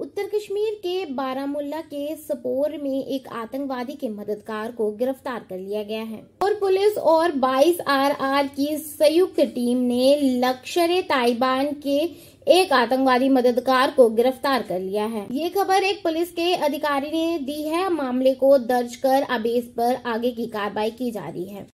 उत्तर कश्मीर के बारामुल्ला के सपोर में एक आतंकवादी के मददगार को गिरफ्तार कर लिया गया है और पुलिस और 22 आरआर की संयुक्त टीम ने लश्कर ताइबान के एक आतंकवादी मददगार को गिरफ्तार कर लिया है ये खबर एक पुलिस के अधिकारी ने दी है मामले को दर्ज कर अब इस पर आगे की कार्रवाई की जा रही है